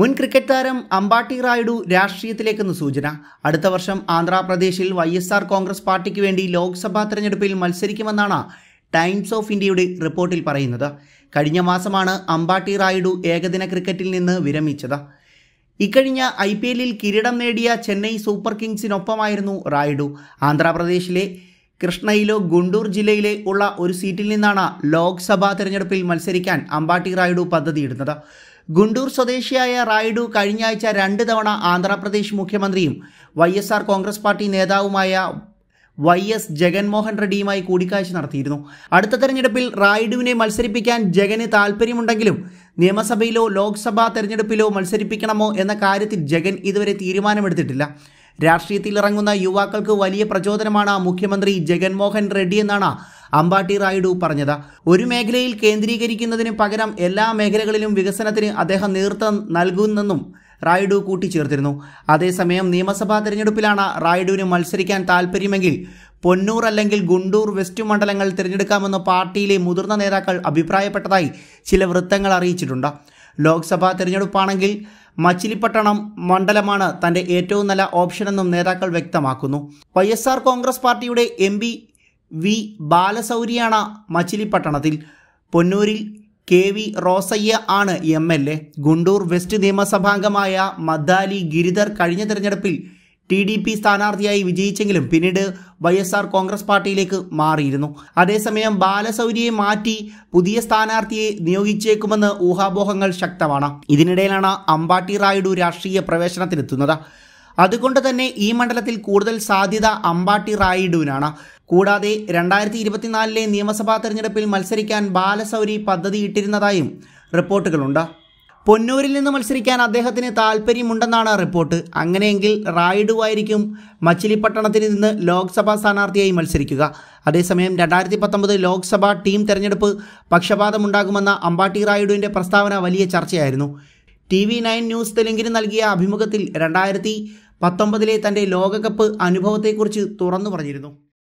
മുൻ ക്രിക്കറ്റ് താരം അമ്പാട്ടി റായിഡു രാഷ്ട്രീയത്തിലേക്കെന്ന് സൂചന അടുത്ത വർഷം ആന്ധ്രാപ്രദേശിൽ വൈ എസ് ആർ കോൺഗ്രസ് പാർട്ടിക്ക് വേണ്ടി ലോക്സഭാ തെരഞ്ഞെടുപ്പിൽ മത്സരിക്കുമെന്നാണ് ടൈംസ് ഓഫ് ഇന്ത്യയുടെ റിപ്പോർട്ടിൽ പറയുന്നത് കഴിഞ്ഞ മാസമാണ് അമ്പാട്ടി റായിഡു ഏകദിന ക്രിക്കറ്റിൽ നിന്ന് വിരമിച്ചത് ഇക്കഴിഞ്ഞ ഐ പി എല്ലിൽ കിരീടം നേടിയ ചെന്നൈ സൂപ്പർ കിങ്സിനൊപ്പമായിരുന്നു റായിഡു ആന്ധ്രാപ്രദേശിലെ കൃഷ്ണയിലോ ഗുണ്ടൂർ ജില്ലയിലെ ഉള്ള ഒരു സീറ്റിൽ നിന്നാണ് ലോക്സഭാ തെരഞ്ഞെടുപ്പിൽ മത്സരിക്കാൻ അമ്പാട്ടി റായിഡു പദ്ധതിയിടുന്നത് ഗുണ്ടൂർ സ്വദേശിയായ റായിഡു കഴിഞ്ഞ ആഴ്ച രണ്ട് തവണ ആന്ധ്രാപ്രദേശ് മുഖ്യമന്ത്രിയും Y S R Congress party നേതാവുമായ വൈ എസ് ജഗൻമോഹൻ റെഡ്ഡിയുമായി കൂടിക്കാഴ്ച നടത്തിയിരുന്നു അടുത്ത തെരഞ്ഞെടുപ്പിൽ റായിഡുവിനെ മത്സരിപ്പിക്കാൻ ജഗന് താൽപ്പര്യമുണ്ടെങ്കിലും നിയമസഭയിലോ ലോക്സഭാ തെരഞ്ഞെടുപ്പിലോ മത്സരിപ്പിക്കണമോ എന്ന കാര്യത്തിൽ ജഗൻ ഇതുവരെ തീരുമാനമെടുത്തിട്ടില്ല രാഷ്ട്രീയത്തിൽ ഇറങ്ങുന്ന യുവാക്കൾക്ക് വലിയ പ്രചോദനമാണ് മുഖ്യമന്ത്രി ജഗൻമോഹൻ റെഡ്ഡി എന്നാണ് അമ്പാട്ടി റായിഡു പറഞ്ഞത് ഒരു മേഖലയിൽ കേന്ദ്രീകരിക്കുന്നതിന് പകരം എല്ലാ മേഖലകളിലും വികസനത്തിന് അദ്ദേഹം നേതൃത്വം നൽകുന്നെന്നും റായിഡു കൂട്ടിച്ചേർത്തിരുന്നു അതേസമയം നിയമസഭാ തെരഞ്ഞെടുപ്പിലാണ് റായിഡുവിന് മത്സരിക്കാൻ താൽപ്പര്യമെങ്കിൽ പൊന്നൂർ അല്ലെങ്കിൽ ഗുണ്ടൂർ വെസ്റ്റ് മണ്ഡലങ്ങൾ തിരഞ്ഞെടുക്കാമെന്ന് പാർട്ടിയിലെ മുതിർന്ന നേതാക്കൾ അഭിപ്രായപ്പെട്ടതായി ചില വൃത്തങ്ങൾ അറിയിച്ചിട്ടുണ്ട് ലോക്സഭാ തെരഞ്ഞെടുപ്പാണെങ്കിൽ മച്ചിലിപ്പട്ടണം മണ്ഡലമാണ് തന്റെ ഏറ്റവും നല്ല ഓപ്ഷനെന്നും നേതാക്കൾ വ്യക്തമാക്കുന്നു വൈ കോൺഗ്രസ് പാർട്ടിയുടെ എം പി വി ബാലസൗരിയാണ് മച്ചിലിപ്പട്ടണത്തിൽ പൊന്നൂരിൽ കെ വി റോസയ്യ ആണ് M L A Guntur west നിയമസഭാംഗമായ മദ്ദാലി ഗിരിധർ കഴിഞ്ഞ തെരഞ്ഞെടുപ്പിൽ ടി ഡി പി സ്ഥാനാർത്ഥിയായി വിജയിച്ചെങ്കിലും പിന്നീട് വൈ എസ് ആർ കോൺഗ്രസ് പാർട്ടിയിലേക്ക് മാറിയിരുന്നു അതേസമയം ബാലസൗരിയെ മാറ്റി പുതിയ സ്ഥാനാർത്ഥിയെ നിയോഗിച്ചേക്കുമെന്ന് ഊഹാപോഹങ്ങൾ ശക്തമാണ് ഇതിനിടയിലാണ് അമ്പാട്ടി റായിഡു രാഷ്ട്രീയ പ്രവേശനത്തിനെത്തുന്നത് അതുകൊണ്ട് തന്നെ ഈ മണ്ഡലത്തിൽ കൂടുതൽ സാധ്യത അമ്പാട്ടി റായിഡുവിനാണ് കൂടാതെ രണ്ടായിരത്തി ഇരുപത്തിനാലിലെ നിയമസഭാ തെരഞ്ഞെടുപ്പിൽ മത്സരിക്കാൻ ബാലസൗരി പദ്ധതിയിട്ടിരുന്നതായും റിപ്പോർട്ടുകളുണ്ട് പൊന്നൂരിൽ നിന്ന് മത്സരിക്കാൻ അദ്ദേഹത്തിന് താല്പര്യമുണ്ടെന്നാണ് റിപ്പോർട്ട് അങ്ങനെയെങ്കിൽ റായിഡുവായിരിക്കും മച്ചിലിപ്പട്ടണത്തിൽ നിന്ന് ലോക്സഭാ സ്ഥാനാർത്ഥിയായി മത്സരിക്കുക അതേസമയം രണ്ടായിരത്തി പത്തൊമ്പത് ലോക്സഭാ ടീം തെരഞ്ഞെടുപ്പ് പക്ഷപാതമുണ്ടാകുമെന്ന അമ്പാട്ടി റായിഡുവിൻ്റെ പ്രസ്താവന വലിയ ചർച്ചയായിരുന്നു ടി വി നയൻ ന്യൂസ് തെലുങ്കിന് നൽകിയ അഭിമുഖത്തിൽ രണ്ടായിരത്തി പത്തൊമ്പതിലെ തൻ്റെ ലോകകപ്പ് അനുഭവത്തെക്കുറിച്ച് തുറന്നു പറഞ്ഞിരുന്നു